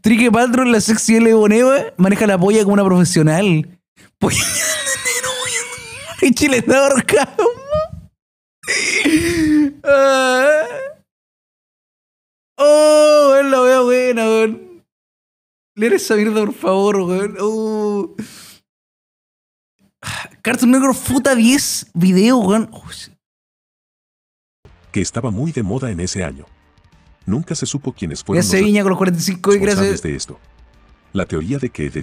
Trique Patro en la sexy L Boneva maneja la polla como una profesional. Polla y Chile está ahorcado. Ah. Oh, la veo. buena, weón. Leer esa mierda, por favor, weón. Uh. Negro Futa 10 video, weón. que estaba muy de moda en ese año. Nunca se supo quiénes fueron los Íñigo, 45 y gracias. de esto. La teoría de que